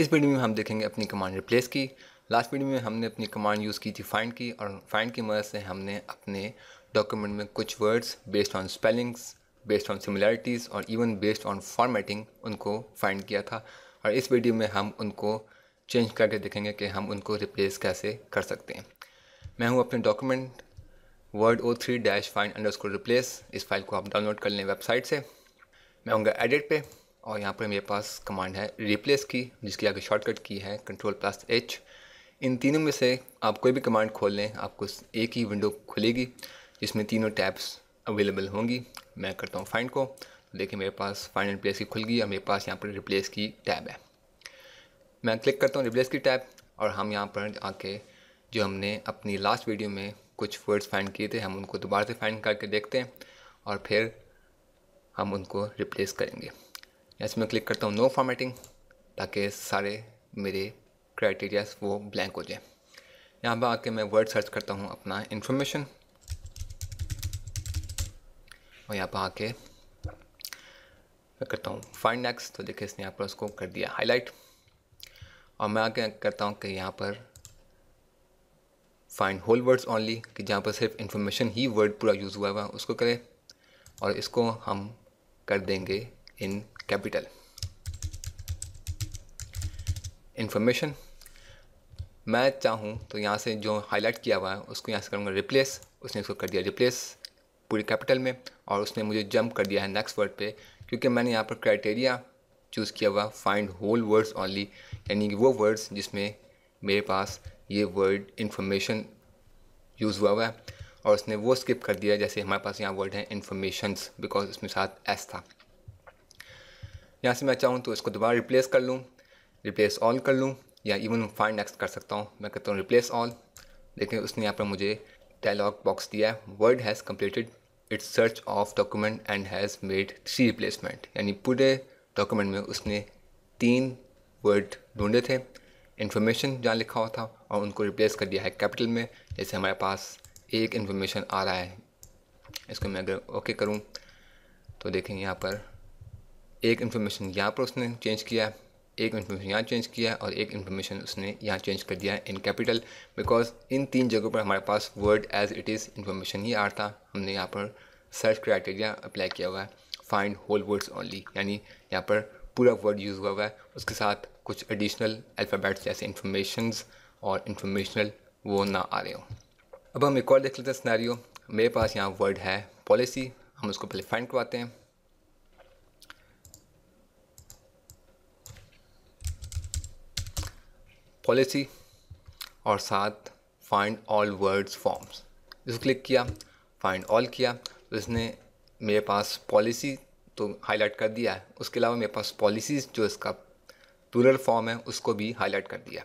इस वीडियो में हम देखेंगे अपनी कमांड रिप्लेस की लास्ट वीडियो में हमने अपनी कमांड यूज़ की थी फाइंड की और फाइंड की मदद से हमने अपने डॉक्यूमेंट में कुछ words based on spellings based on similarities और इवन बेस्ड ऑन फॉर्मेटिंग उनको फाइंड किया था और इस वीडियो में हम उनको चेंज करके देखेंगे कि हम उनको रिप्लेस कैसे कर सकते हैं मैं हूँ अपने document word O three dash fine underscore replace इस फाइल को आप डाउनलोड कर लें वेबसाइट से मैं हूँगा एडिट पे और यहाँ पर मेरे पास कमांड है रिप्लेस की जिसकी आगे शॉर्टकट की है कंट्रोल प्लस एच इन तीनों में से आप कोई भी कमांड खोल लें आपको एक ही विंडो खुलेगी जिसमें तीनों टैब्स अवेलेबल होंगी मैं करता हूँ फाइंड को देखिए मेरे पास फाइंड एंड प्लेस की खुल गई और मेरे पास यहाँ पर रिप्लेस की टैब है मैं क्लिक करता हूँ रिप्लेस की टैब और हम यहाँ पर आके जो हमने अपनी लास्ट वीडियो में कुछ वर्ड्स फाइंड किए थे हम उनको दोबारा से फाइंड करके देखते हैं और फिर हम उनको रिप्लेस करेंगे या इसमें क्लिक करता हूँ नो फॉर्मेटिंग ताकि सारे मेरे क्राइटेरियाज वो ब्लैंक हो जाए यहाँ पर आके मैं वर्ड सर्च करता हूँ अपना इन्फॉर्मेशन और यहाँ पर आके मैं करता हूँ फाइंड एक्स तो देखिए इसने यहाँ पर उसको कर दिया हाईलाइट और मैं आके करता हूँ कि यहाँ पर फाइंड होल वर्ड्स ऑनली कि जहाँ पर सिर्फ इन्फॉर्मेशन ही वर्ड पूरा यूज़ हुआ हुआ उसको करें और इसको हम कर देंगे इन capital. इन्फॉर्मेशन मैं चाहूँ तो यहाँ से जो हाईलाइट किया हुआ है उसको यहाँ से करूँगा रिप्लेस उसने उसको कर दिया रिप्लेस पूरी कैपिटल में और उसने मुझे जंप कर दिया है नेक्स्ट वर्ड पे क्योंकि मैंने यहाँ पर क्राइटेरिया चूज़ किया हुआ फाइंड होल वर्ड्स ऑनली यानी कि वो वर्ड्स जिसमें मेरे पास ये वर्ड इन्फॉर्मेशन यूज़ हुआ हुआ है और उसने वो स्किप कर दिया जैसे हमारे पास यहाँ वर्ड है इन्फॉर्मेशंस बिकॉज उसमें साथ एस था यहाँ से मैं चाहूँ तो इसको दोबारा रिप्लेस कर लूँ रिप्लेस ऑल कर लूँ या इवन फाइंड नेक्स्ट कर सकता हूँ मैं कहता हूँ रिप्लेस ऑल लेकिन उसने यहाँ पर मुझे डायलॉग बॉक्स दिया है word has completed its search of document and has made three replacement यानी पूरे डॉक्यूमेंट में उसने तीन वर्ड ढूंढे थे इन्फॉर्मेशन जहाँ लिखा हुआ था और उनको रिप्लेस कर दिया है कैपिटल में जैसे हमारे पास एक इन्फॉर्मेशन आ रहा है इसको मैं अगर ओके करूँ तो देखें यहाँ पर एक इन्फॉर्मेशन यहाँ पर उसने चेंज किया है एक इन्फॉर्मेशन यहाँ चेंज किया और एक इन्फॉर्मेशन उसने यहाँ चेंज कर दिया है इन कैपिटल बिकॉज इन तीन जगहों पर हमारे पास word as it is information ही आ रहा था हमने यहाँ पर सर्च क्राइटेरिया अप्लाई किया हुआ है फाइंड होल वर्ड्स ओनली यानी यहाँ पर पूरा वर्ड यूज़ हुआ हुआ है उसके साथ कुछ एडिशनल अल्फ़ाबेट्स जैसे इन्फॉर्मेशंस और इन्फॉर्मेशनल वो ना आ रहे हो अब हम एक और देख लेते हैं स्नैरियो मेरे पास यहाँ वर्ड है पॉलिसी हम उसको पहले फाइंड करवाते हैं पॉलिसी और साथ फाइंड ऑल वर्ड्स फॉर्म्स इसको क्लिक किया फाइंड ऑल किया तो इसने मेरे पास पॉलिसी तो हाईलाइट कर दिया है उसके अलावा मेरे पास पॉलिसीज़ जो इसका प्लूरल फॉर्म है उसको भी हाईलाइट कर दिया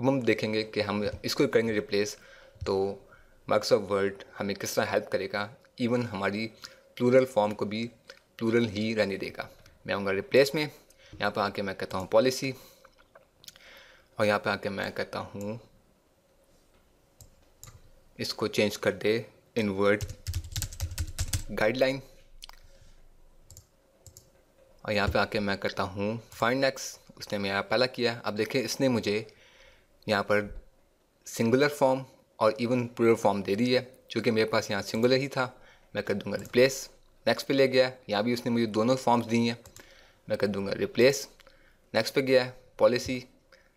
अब हम देखेंगे कि हम इसको करेंगे रिप्लेस तो माइक्रोसॉफ्ट वर्ड हमें किस तरह हेल्प करेगा इवन हमारी प्लूरल फॉर्म को भी प्लूरल ही रहने देगा मैं आऊँगा रिप्लेस में यहाँ पर आके मैं कहता हूँ पॉलिसी और यहाँ पे आके मैं कहता हूँ इसको चेंज कर दे इनवर्ड गाइडलाइन और यहाँ पे आके मैं करता हूँ फाइंड एक्स उसने मेरा पहला किया अब देखिए इसने मुझे यहाँ पर सिंगुलर फॉर्म और इवन प्योर फॉर्म दे दी है चूँकि मेरे पास यहाँ सिंगुलर ही था मैं कर दूँगा रिप्लेस नेक्स्ट पे ले गया यहाँ भी उसने मुझे दोनों फॉर्म्स दी हैं मैं कर दूँगा रिप्लेस नेक्स्ट पे गया है पॉलिसी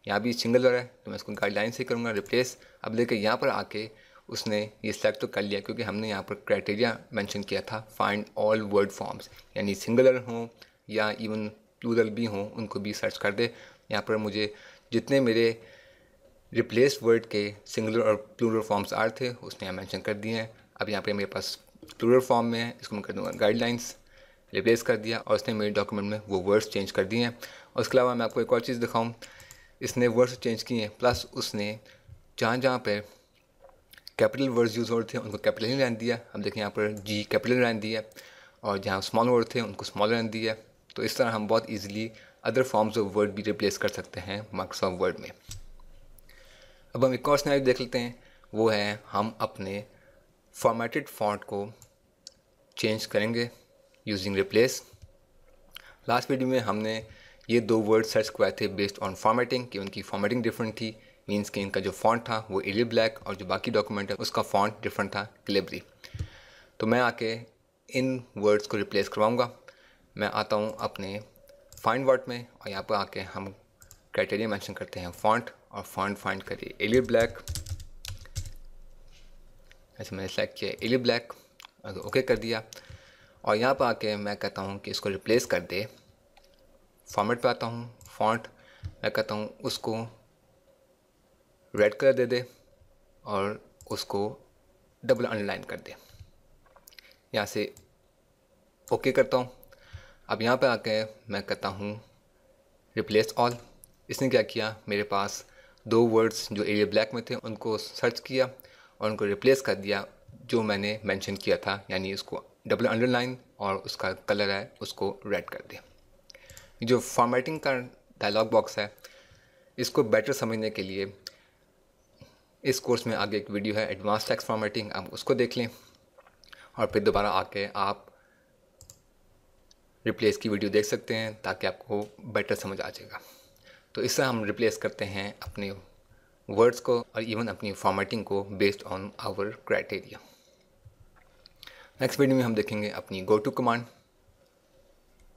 यहाँ भी सिंगल वाला है तो मैं इसको गाइडलाइन से करूँगा रिप्लेस अब लेकर यहाँ पर आके उसने ये सेलेक्ट तो कर लिया क्योंकि हमने यहाँ पर क्राइटेरिया मेंशन किया था फाइंड ऑल वर्ड फॉर्म्स यानी सिंगुलर हों या इवन प्लूरल भी हों उनको भी सर्च कर दे यहाँ पर मुझे जितने मेरे रिप्लेस वर्ड के सिंगुलर और प्लूरल फॉर्म्स आर थे उसने यहाँ मेंशन कर दिए हैं अब यहाँ पर मेरे पास प्लूरल फॉर्म में है इसको मैं कर दूँगा गाइडलाइंस रिप्लेस कर दिया और उसने मेरे डॉक्यूमेंट में वो वर्ड्स चेंज कर दिए हैं उसके अलावा मैं आपको एक और चीज़ दिखाऊँ इसने वर्ड्स चेंज किए हैं प्लस उसने जहाँ जहाँ पर कैपिटल वर्ड्स यूज़ हो रहे थे उनको कैपिटल ही रहने दिया हम देखें यहाँ पर जी कैपिटल रहने दिया और जहाँ स्मॉल वर्ड थे उनको स्मॉल रहने दिया तो इस तरह हम बहुत easily other forms of word भी रिप्लेस कर सकते हैं ऑफ वर्ड में अब हम एक और स्नैप देख लेते हैं वो है हम अपने फॉर्मेटेड फॉन्ट को चेंज करेंगे यूजिंग रिप्लेस लास्ट वीडियो में हमने ये दो वर्ड सर्च करवाए थे बेस्ड ऑन फॉर्मेटिंग कि उनकी फॉर्मेटिंग डिफरेंट थी मीन्स कि इनका जो फॉन्ट था वो इली ब्लैक और जो बाकी डॉक्यूमेंट है उसका फॉन्ट डिफरेंट था क्लेबरी तो मैं आके इन वर्ड्स को रिप्लेस करवाऊँगा मैं आता हूँ अपने फाइंड वर्ड में और यहाँ पर आके हम क्राइटेरिया मैंशन करते हैं फॉन्ट और फॉन्ट फाइंड करिए एली ब्लैक ऐसे मैंने सेलेक्ट किया एली ब्लैक ओके कर दिया और यहाँ पर आके मैं कहता हूँ कि इसको रिप्लेस कर दे फॉर्मेट पे आता हूँ फॉन्ट मैं कहता हूँ उसको रेड कलर दे दे और उसको डबल अंडरलाइन कर दे यहाँ से ओके करता हूँ अब यहाँ पे आके मैं कहता हूँ रिप्लेस ऑल इसने क्या किया मेरे पास दो वर्ड्स जो एरिया ब्लैक में थे उनको सर्च किया और उनको रिप्लेस कर दिया जो मैंने मेंशन किया था यानी उसको डबल अंडरलाइन और उसका कलर है उसको रेड कर दिया जो फॉर्मेटिंग का डायलॉग बॉक्स है इसको बेटर समझने के लिए इस कोर्स में आगे एक वीडियो है एडवांस टैक्स फॉर्मेटिंग आप उसको देख लें और फिर दोबारा आके आप रिप्लेस की वीडियो देख सकते हैं ताकि आपको बेटर समझ आ जाएगा तो इससे हम रिप्लेस करते हैं अपने वर्ड्स को और इवन अपनी फॉर्मेटिंग को based on our criteria next video में हम देखेंगे अपनी गो टू कमांड